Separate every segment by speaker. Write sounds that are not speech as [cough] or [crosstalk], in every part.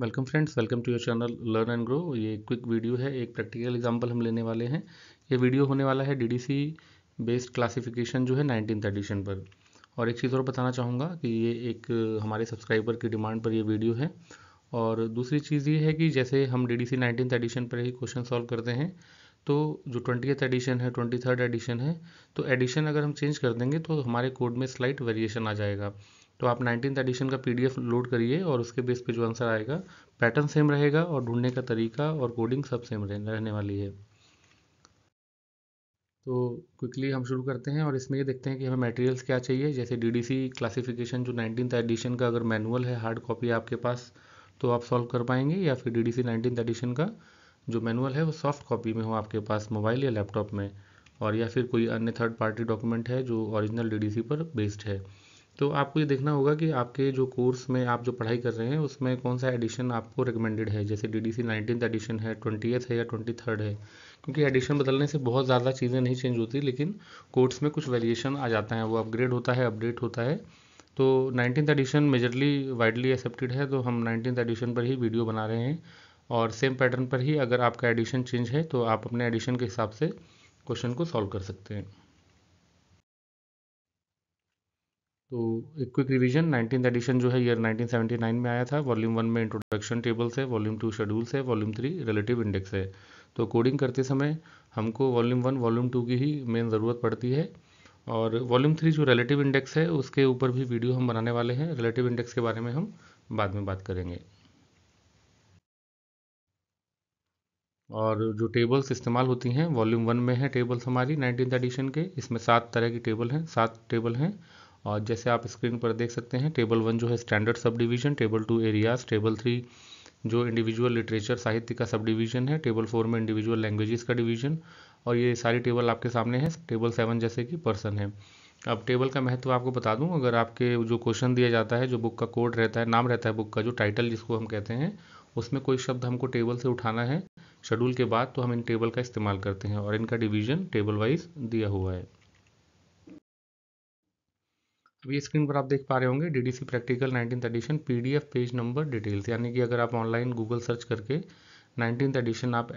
Speaker 1: welcome friends welcome to your channel learn and grow ये quick video है एक practical example हम लेने वाले हैं ये वीडियो होने वाला है डीडीसी बेस्ड क्लासिफिकेशन जो है नाइनटीन एडिशन पर और एक चीज़ और बताना चाहूँगा कि ये एक हमारे सब्सक्राइबर की डिमांड पर ये वीडियो है और दूसरी चीज़ ये है कि जैसे हम डी डी सी एडिशन पर ही क्वेश्चन सॉल्व करते हैं तो जो ट्वेंटी एडिशन है ट्वेंटी एडिशन है तो एडिशन अगर हम चेंज कर देंगे तो हमारे कोड में स्लाइट वेरिएशन आ जाएगा तो आप नाइनटीन एडिशन का पीडीएफ लोड करिए और उसके बेस पे जो आंसर आएगा पैटर्न सेम रहेगा और ढूंढने का तरीका और कोडिंग सब सेम रहने वाली है तो क्विकली हम शुरू करते हैं और इसमें ये देखते हैं कि हमें मटेरियल्स क्या चाहिए जैसे डीडीसी क्लासिफिकेशन जो नाइनटीन एडिशन का अगर मैनुअल है हार्ड कॉपी आपके पास तो आप सॉल्व कर पाएंगे या फिर D D C nineteen edition का जो मैनुअल है वो सॉफ्ट कॉपी में हो आपके पास मोबाइल या लैपटॉप में और या फिर कोई अन्य थर्ड पार्टी डॉक्यूमेंट है जो ओरिजिनल डी पर बेस्ड है तो आपको ये देखना होगा कि आपके जो कोर्स में आप जो पढ़ाई कर रहे हैं उसमें कौन सा एडिशन आपको रिकमेंडेड है जैसे D D C nineteen edition है ट्वेंटी है या ट्वेंटी थर्ड है क्योंकि एडिशन बदलने से बहुत ज़्यादा चीज़ें नहीं चेंज होती लेकिन कोर्स में कुछ वेरिएशन आ जाता है वो अपग्रेड होता है अपडेट होता है तो nineteen edition majorly widely accepted है तो हम नाइनटीन एडिशन पर ही वीडियो बना रहे हैं और सेम पैटर्न पर ही अगर आपका एडिशन चेंज है तो आप अपने एडिशन के हिसाब से क्वेश्चन को सॉल्व कर सकते हैं तो एक क्विक रिवीजन नाइनटीन एडिशन जो है ईयर 1979 में आया था वॉल्यूम वन में इंट्रोडक्शन टेबल्स है वॉल्यूम टू शेड्यूल्स है वॉल्यूम थ्री रिलेटिव इंडेक्स है तो कोडिंग करते समय हमको वॉल्यूम वन वॉल्यूम टू की ही मेन ज़रूरत पड़ती है और वॉल्यूम थ्री जो रिलेटिव इंडेक्स है उसके ऊपर भी वीडियो हम बनाने वाले हैं रिलेटिव इंडेक्स के बारे में हम बाद में बात करेंगे और जो टेबल्स इस्तेमाल होती हैं वॉल्यूम वन में है टेबल्स हमारी नाइनटीन एडिशन के इसमें सात तरह की टेबल हैं सात टेबल हैं और जैसे आप स्क्रीन पर देख सकते हैं टेबल वन जो है standard sub division table two areas table three जो इंडिविजुअल लिटरेचर साहित्य का सब डिवीजन है टेबल फोर में इंडिविजुअल लैंग्वेजेस का डिवीजन और ये सारी टेबल आपके सामने है टेबल सेवन जैसे कि पर्सन है अब टेबल का महत्व आपको बता दूं अगर आपके जो क्वेश्चन दिया जाता है जो बुक का कोड रहता है नाम रहता है बुक का जो टाइटल जिसको हम कहते हैं उसमें कोई शब्द हमको टेबल से उठाना है शेड्यूल के बाद तो हम इन टेबल का इस्तेमाल करते हैं और इनका डिवीजन टेबल वाइज दिया हुआ है तो ये स्क्रीन पर आप देख पा रहे होंगे DDC practical nineteen edition PDF page number details यानी कि अगर आप ऑनलाइन गूगल सर्च करके नाइनटीन एडिशन आप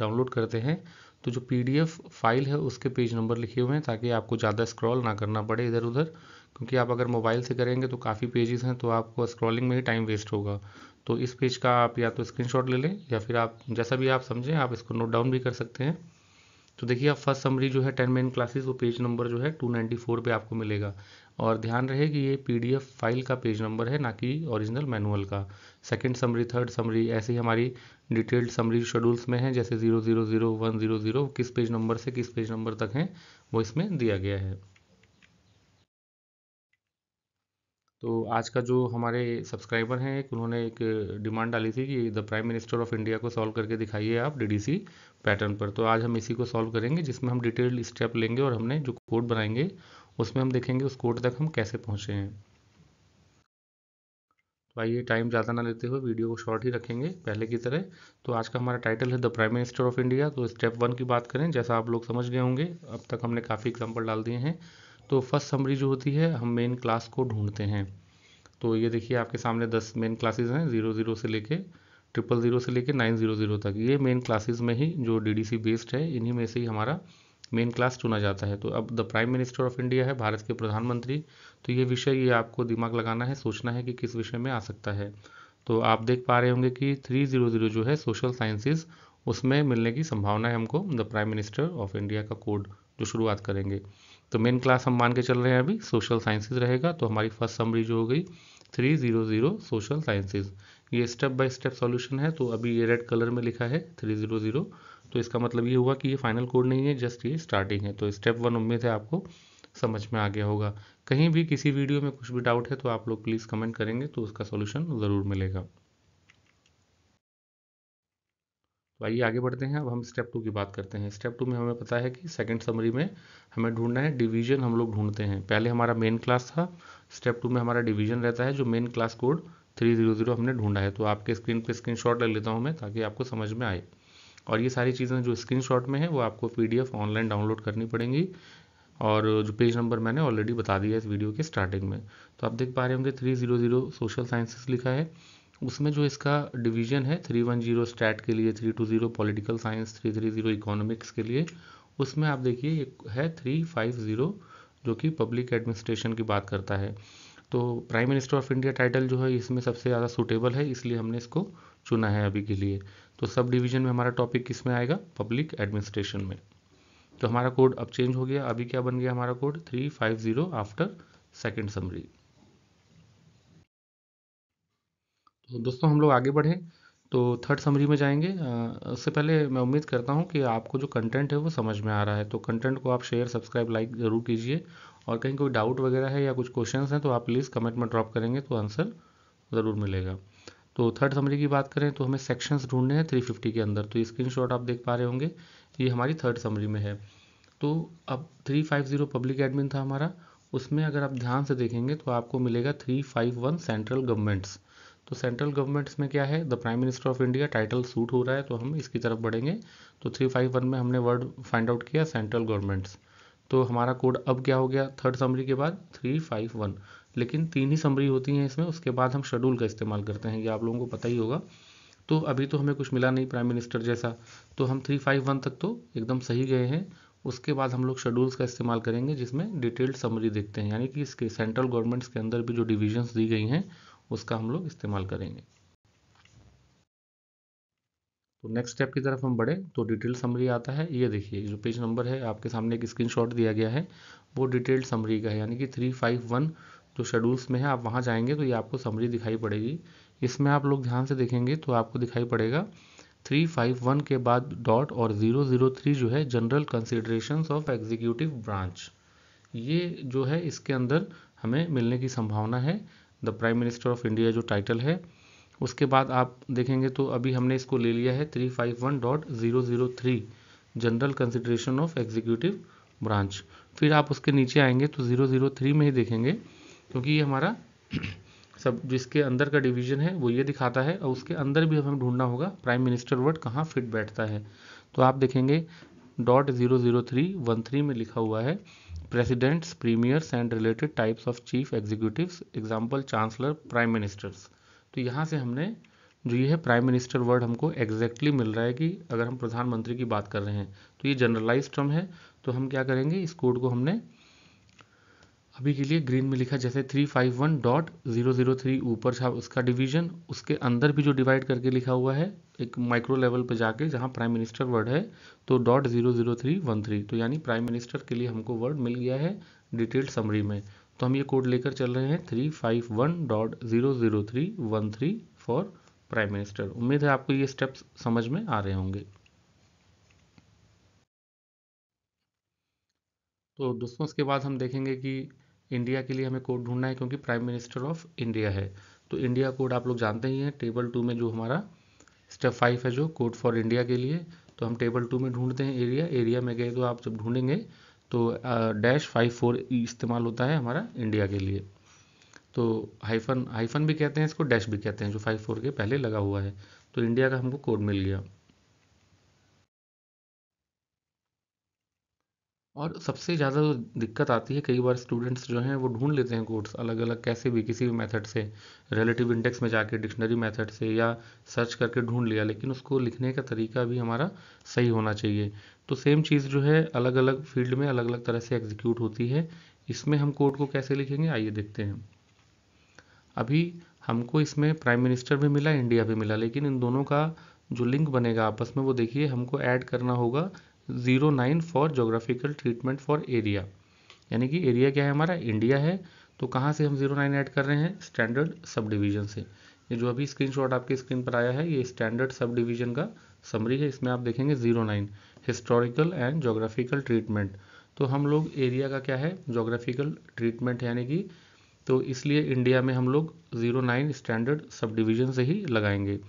Speaker 1: डाउनलोड करते हैं तो जो पीडीएफ फाइल है उसके पेज नंबर लिखे हुए हैं ताकि आपको ज़्यादा स्क्रॉल ना करना पड़े इधर उधर क्योंकि आप अगर मोबाइल से करेंगे तो काफ़ी पेजेस हैं तो आपको स्क्रॉलिंग में ही टाइम वेस्ट होगा तो इस पेज का आप या तो स्क्रीनशॉट ले लें या फिर आप जैसा भी आप समझें आप इसको नोट डाउन भी कर सकते हैं तो देखिए आप फर्स्ट समरी जो है टेन मेन क्लासेस वो पेज नंबर जो है टू नाइन्टी फोर पर आपको मिलेगा और ध्यान रहे कि ये पी फाइल का पेज नंबर है ना कि ओरिजिनल मैनुअल का सेकेंड समरी थर्ड समरी ऐसे ही हमारी डिटेल्ड समरी शेड्यूल्स में है जैसे zero zero zero one zero zero किस पेज नंबर से किस पेज नंबर तक हैं वो इसमें दिया गया है तो आज का जो हमारे सब्सक्राइबर हैं एक उन्होंने एक डिमांड डाली थी कि the prime minister of India को सॉल्व करके दिखाइए आप डीडीसी पैटर्न पर तो आज हम इसी को सॉल्व करेंगे जिसमें हम डिटेल्ड स्टेप लेंगे और हमने जो कोड बनाएंगे उसमें हम देखेंगे उस कोड तक हम कैसे पहुँचे हैं तो आइए टाइम ज़्यादा ना लेते हुए वीडियो को शॉर्ट ही रखेंगे पहले की तरह तो आज का हमारा टाइटल है the prime minister of India तो स्टेप वन की बात करें जैसा आप लोग समझ गए होंगे अब तक हमने काफ़ी एग्जाम्पल डाल दिए हैं तो फर्स्ट समरी जो होती है हम मेन क्लास को ढूंढते हैं तो ये देखिए आपके सामने दस मेन क्लासेज हैं ज़ीरो ज़ीरो से लेके ट्रिपल ज़ीरो से लेके नाइन ज़ीरो ज़ीरो तक ये मेन क्लासेज में ही जो डी बेस्ड है इन्हीं में से ही हमारा मेन क्लास चुना जाता है तो अब the prime minister of India है भारत के प्रधानमंत्री तो ये विषय ये आपको दिमाग लगाना है सोचना है कि किस विषय में आ सकता है तो आप देख पा रहे होंगे कि थ्री जीरो जीरो जो है सोशल साइंसेज उसमें मिलने की संभावना है हमको the prime minister of India का कोड जो शुरुआत करेंगे तो मेन क्लास हम मान के चल रहे हैं अभी सोशल साइंसेज रहेगा तो हमारी फर्स्ट समरी जो हो गई three zero zero social sciences ये स्टेप बाय स्टेप सॉल्यूशन है तो अभी ये रेड कलर में लिखा है थ्री जीरो जीरो तो इसका मतलब ये हुआ कि ये फाइनल कोड नहीं है जस्ट ये स्टार्टिंग है तो स्टेप वन उम्मीद है आपको समझ में आ गया होगा कहीं भी किसी वीडियो में कुछ भी डाउट है तो आप लोग प्लीज़ कमेंट करेंगे तो उसका सोल्यूशन ज़रूर मिलेगा तो आइए आगे बढ़ते हैं अब हम स्टेप टू की बात करते हैं स्टेप टू में हमें पता है कि सेकंड समरी में हमें ढूंढना है डिवीजन हम लोग ढूंढते हैं पहले हमारा मेन क्लास था स्टेप टू में हमारा डिवीजन रहता है जो main class code three zero zero हमने ढूंढा है तो आपके स्क्रीन पे स्क्रीनशॉट ले लेता हूँ मैं ताकि आपको समझ में आए और ये सारी चीज़ें जो स्क्रीनशॉट में है वो आपको पी ऑनलाइन डाउनलोड करनी पड़ेंगी और जो पेज नंबर मैंने ऑलरेडी बता दिया इस वीडियो के स्टार्टिंग में तो आप देख पा रहे होंगे three zero zero social sciences लिखा है उसमें जो इसका डिवीजन है थ्री वन जीरो स्टैट के लिए three two zero political science three three zero economics के लिए उसमें आप देखिए है थ्री फाइव जीरो जो कि पब्लिक एडमिनिस्ट्रेशन की बात करता है तो prime minister of India title जो है इसमें सबसे ज़्यादा सूटेबल है इसलिए हमने इसको चुना है अभी के लिए तो सब डिवीजन में हमारा टॉपिक किस में आएगा पब्लिक एडमिनिस्ट्रेशन में तो हमारा कोड अब चेंज हो गया अभी क्या बन गया हमारा code three five zero after second summary तो दोस्तों हम लोग आगे बढ़े तो थर्ड समरी में जाएंगे उससे पहले मैं उम्मीद करता हूं कि आपको जो कंटेंट है वो समझ में आ रहा है तो कंटेंट को आप शेयर सब्सक्राइब लाइक ज़रूर कीजिए और कहीं कोई डाउट वगैरह है या कुछ क्वेश्चन हैं तो आप प्लीज़ कमेंट में ड्रॉप करेंगे तो आंसर ज़रूर मिलेगा तो थर्ड समरी की बात करें तो हमें सेक्शंस ढूंढने हैं 350 के अंदर तो स्क्रीन आप देख पा रहे होंगे ये हमारी थर्ड समरी में है तो अब 350 पब्लिक एडमिन था हमारा उसमें अगर आप ध्यान से देखेंगे तो आपको मिलेगा 351 सेंट्रल गवर्नमेंट्स तो सेंट्रल गवर्नमेंट्स में क्या है the prime minister of India title suit हो रहा है तो हम इसकी तरफ बढ़ेंगे तो 351 में हमने वर्ड फाइंड आउट किया सेंट्रल गवर्नमेंट्स तो हमारा कोड अब क्या हो गया थर्ड समरी के बाद थ्री फाइव वन लेकिन तीन ही समरी होती हैं इसमें उसके बाद हम शेड्यूल का इस्तेमाल करते हैं ये आप लोगों को पता ही होगा तो अभी तो हमें कुछ मिला नहीं प्राइम मिनिस्टर जैसा तो हम थ्री फाइव वन तक तो एकदम सही गए हैं उसके बाद हम लोग शेड्यूल्स का इस्तेमाल करेंगे जिसमें डिटेल्ड समरी देखते हैं यानी कि इसके सेंट्रल गवर्नमेंट्स के अंदर भी जो डिविजन्स दी गई हैं उसका हम लोग इस्तेमाल करेंगे तो नेक्स्ट स्टेप की तरफ हम बढ़े तो डिटेल समरी आता है ये देखिए जो पेज नंबर है आपके सामने एक स्क्रीनशॉट दिया गया है वो डिटेल समरी का है यानी कि थ्री फाइव वन जो शेड्यूल्स में है आप वहाँ जाएंगे तो ये आपको समरी दिखाई पड़ेगी इसमें आप लोग ध्यान से देखेंगे तो आपको दिखाई पड़ेगा थ्री फाइव वन के बाद डॉट और ज़ीरो ज़ीरो थ्री जो है general consideration of executive branch ये जो है इसके अंदर हमें मिलने की संभावना है the prime minister of India जो टाइटल है उसके बाद आप देखेंगे तो अभी हमने इसको ले लिया है three five one dot zero zero three general consideration of executive branch फिर आप उसके नीचे आएंगे तो ज़ीरो ज़ीरो थ्री में ही देखेंगे क्योंकि ये हमारा [clears throat] सब जिसके अंदर का डिवीजन है वो ये दिखाता है और उसके अंदर भी हमें ढूंढना होगा प्राइम मिनिस्टर वर्ड कहाँ फिट बैठता है तो आप देखेंगे dot zero zero three one three में लिखा हुआ है presidents premiers and related types of chief executive example chancellor prime ministers तो यहाँ से हमने जो ये है प्राइम मिनिस्टर वर्ड हमको एग्जैक्टली मिल रहा है कि अगर हम प्रधानमंत्री की बात कर रहे हैं तो ये जनरलाइज टर्म है तो हम क्या करेंगे इस कोड को हमने अभी के लिए ग्रीन में लिखा जैसे three five one dot zero zero three ऊपर था उसका डिवीजन उसके अंदर भी जो डिवाइड करके लिखा हुआ है एक माइक्रो लेवल पे जाके जहाँ प्राइम मिनिस्टर वर्ड है तो dot zero zero three one three तो यानी प्राइम मिनिस्टर के लिए हमको वर्ड मिल गया है डिटेल्ड समरी में तो हम ये कोड लेकर चल रहे हैं three five one dot zero zero three one three for prime minister उम्मीद है आपको ये स्टेप्स समझ में आ रहे होंगे तो दोस्तों इसके बाद हम देखेंगे कि इंडिया के लिए हमें कोड ढूंढना है क्योंकि प्राइम मिनिस्टर ऑफ इंडिया है तो इंडिया कोड आप लोग जानते ही हैं टेबल टू में जो हमारा स्टेप फाइव है जो कोड फॉर इंडिया के लिए तो हम टेबल टू में ढूंढते हैं एरिया एरिया में गए तो आप जब ढूंढेंगे तो डैश फाइव फोर इस्तेमाल होता है हमारा इंडिया के लिए तो हाइफन हाइफन भी कहते हैं इसको डैश भी कहते हैं जो फाइव फोर के पहले लगा हुआ है तो इंडिया का हमको कोड मिल गया और सबसे ज़्यादा जो दिक्कत आती है कई बार स्टूडेंट्स जो हैं वो ढूंढ लेते हैं कोड्स अलग अलग कैसे भी किसी भी मेथड से रिलेटिव इंडेक्स में जाके डिक्शनरी मेथड से या सर्च करके ढूंढ लिया लेकिन उसको लिखने का तरीका भी हमारा सही होना चाहिए तो सेम चीज़ जो है अलग अलग फील्ड में अलग अलग तरह से एग्जीक्यूट होती है इसमें हम कोड को कैसे लिखेंगे आइए देखते हैं अभी हमको इसमें प्राइम मिनिस्टर भी मिला इंडिया भी मिला लेकिन इन दोनों का जो लिंक बनेगा आपस में वो देखिए हमको ऐड करना होगा zero nine for geographical treatment for area यानी कि एरिया क्या है हमारा इंडिया है तो कहाँ से हम ज़ीरो नाइन ऐड कर रहे हैं स्टैंडर्ड सब डिवीज़न से ये जो अभी स्क्रीनशॉट आपके स्क्रीन पर आया है ये स्टैंडर्ड सब डिवीज़न का समरी है इसमें आप देखेंगे zero nine historical and geographical treatment तो हम लोग एरिया का क्या है जोग्राफिकल ट्रीटमेंट यानी कि तो इसलिए इंडिया में हम लोग zero nine standard subdivision से ही लगाएंगे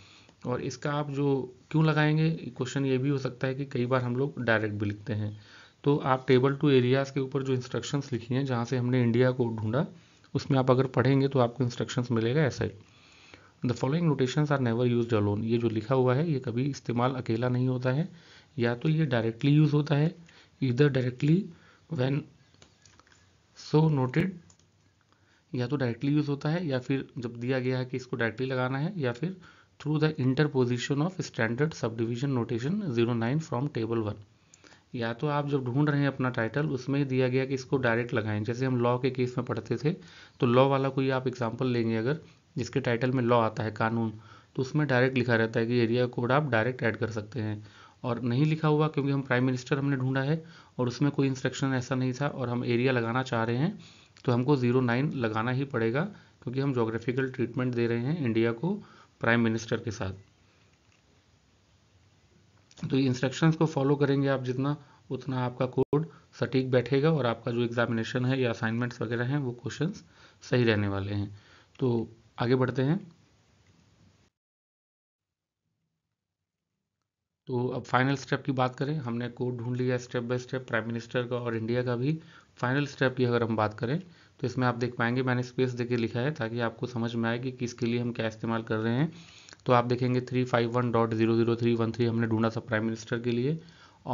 Speaker 1: और इसका आप जो क्यों लगाएंगे क्वेश्चन ये भी हो सकता है कि कई बार हम लोग डायरेक्ट भी लिखते हैं तो आप टेबल टू एरियाज़ के ऊपर जो इंस्ट्रक्शंस लिखी हैं जहाँ से हमने इंडिया को ढूंढा उसमें आप अगर पढ़ेंगे तो आपको इंस्ट्रक्शंस मिलेगा ऐसे the following notation are never use alone ये जो लिखा हुआ है ये कभी इस्तेमाल अकेला नहीं होता है या तो ये डायरेक्टली यूज़ होता है इधर डायरेक्टली वैन सो नोटेड या तो डायरेक्टली यूज़ होता है या फिर जब दिया गया है कि इसको डायरेक्टली लगाना है या फिर through the interposition of standard subdivision notation 09 from table 1 या तो आप जब ढूंढ रहे हैं अपना टाइटल उसमें ही दिया गया कि इसको डायरेक्ट लगाएं जैसे हम लॉ के केस में पढ़ते थे तो लॉ वाला कोई आप एग्जांपल लेंगे अगर जिसके टाइटल में लॉ आता है कानून तो उसमें डायरेक्ट लिखा रहता है कि एरिया कोड आप डायरेक्ट ऐड कर सकते हैं और नहीं लिखा हुआ क्योंकि हम प्राइम मिनिस्टर हमने ढूंढा है और उसमें कोई इंस्ट्रक्शन ऐसा नहीं था और हम एरिया लगाना चाह रहे हैं तो हमको ज़ीरो नाइन लगाना ही पड़ेगा क्योंकि हम जोग्राफिकल ट्रीटमेंट दे रहे हैं इंडिया को प्राइम मिनिस्टर के साथ तो इंस्ट्रक्शंस को फॉलो करेंगे आप जितना उतना आपका कोड सटीक बैठेगा और आपका जो एग्जामिनेशन है या असाइनमेंट्स वगैरह हैं वो क्वेश्चन सही रहने वाले हैं तो आगे बढ़ते हैं तो अब फाइनल स्टेप की बात करें हमने कोड ढूंढ लिया step by step prime minister का और इंडिया का भी फाइनल स्टेप की अगर हम बात करें तो इसमें आप देख पाएंगे मैंने स्पेस देके लिखा है ताकि आपको समझ में आए कि किसके लिए हम क्या इस्तेमाल कर रहे हैं तो आप देखेंगे three five one dot zero zero three one three हमने ढूंढा था प्राइम मिनिस्टर के लिए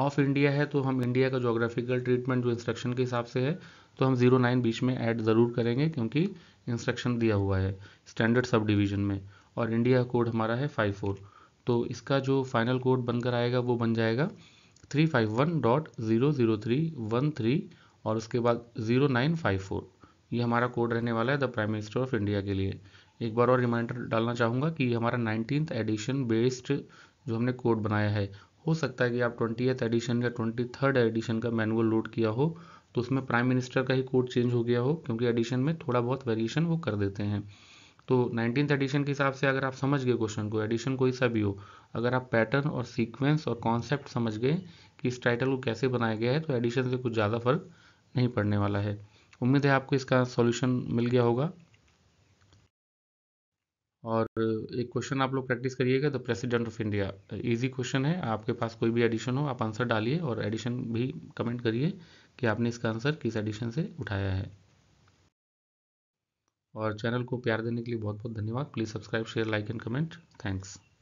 Speaker 1: ऑफ इंडिया है तो हम इंडिया का जोग्राफिकल ट्रीटमेंट जो इंस्ट्रक्शन के हिसाब से है तो हम जीरो नाइन बीच में ऐड ज़रूर करेंगे क्योंकि इंस्ट्रक्शन दिया हुआ है स्टैंडर्ड सब डिवीजन में और इंडिया कोड हमारा है फाइव फोर तो इसका जो फाइनल कोड बनकर आएगा वो बन जाएगा three five one dot zero zero three one three और उसके बाद ज़ीरो नाइन फाइव फोर ये हमारा कोड रहने वाला है the prime minister of India के लिए एक बार और रिमाइंडर डालना चाहूँगा कि हमारा नाइनटीन एडिशन बेस्ड जो हमने कोड बनाया है हो सकता है कि आप ट्वेंटी एडिशन या ट्वेंटी थर्ड एडिशन का मैनुअल लोड किया हो तो उसमें प्राइम मिनिस्टर का ही कोड चेंज हो गया हो क्योंकि एडिशन में थोड़ा बहुत वेरिएशन वो कर देते हैं तो नाइनटीन एडिशन के हिसाब से अगर आप समझ गए क्वेश्चन को एडिशन कोई सा भी हो अगर आप पैटर्न और सीक्वेंस और कॉन्सेप्ट समझ गए कि इस टाइटल को कैसे बनाया गया है तो एडिशन से कुछ ज़्यादा फर्क नहीं पड़ने वाला है उम्मीद है आपको इसका सॉल्यूशन मिल गया होगा और एक क्वेश्चन आप लोग प्रैक्टिस करिएगा the president of India easy question है आपके पास कोई भी एडिशन हो आप आंसर डालिए और एडिशन भी कमेंट करिए कि आपने इसका आंसर किस एडिशन से उठाया है और चैनल को प्यार देने के लिए बहुत बहुत धन्यवाद please subscribe share like and comment thanks